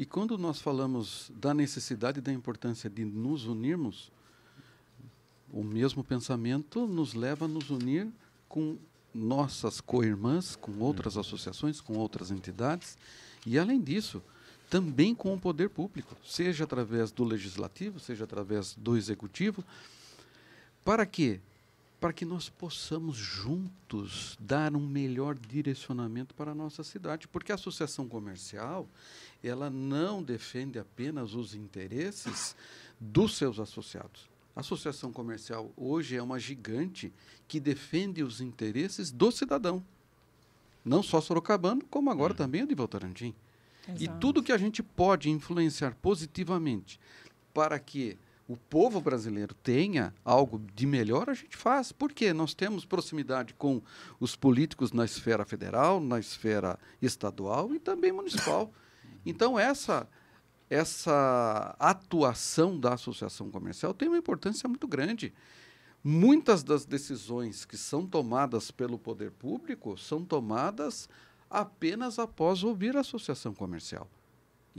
E quando nós falamos da necessidade e da importância de nos unirmos, o mesmo pensamento nos leva a nos unir com nossas co-irmãs, com outras uhum. associações, com outras entidades, e além disso, também com o poder público, seja através do legislativo, seja através do executivo, para que para que nós possamos juntos dar um melhor direcionamento para a nossa cidade, porque a associação comercial, ela não defende apenas os interesses dos seus associados. A associação comercial hoje é uma gigante que defende os interesses do cidadão. Não só sorocabano, como agora hum. também o de Votorantim. Exato. E tudo que a gente pode influenciar positivamente para que o povo brasileiro tenha algo de melhor, a gente faz. Porque nós temos proximidade com os políticos na esfera federal, na esfera estadual e também municipal. Então, essa, essa atuação da associação comercial tem uma importância muito grande. Muitas das decisões que são tomadas pelo poder público são tomadas apenas após ouvir a associação comercial.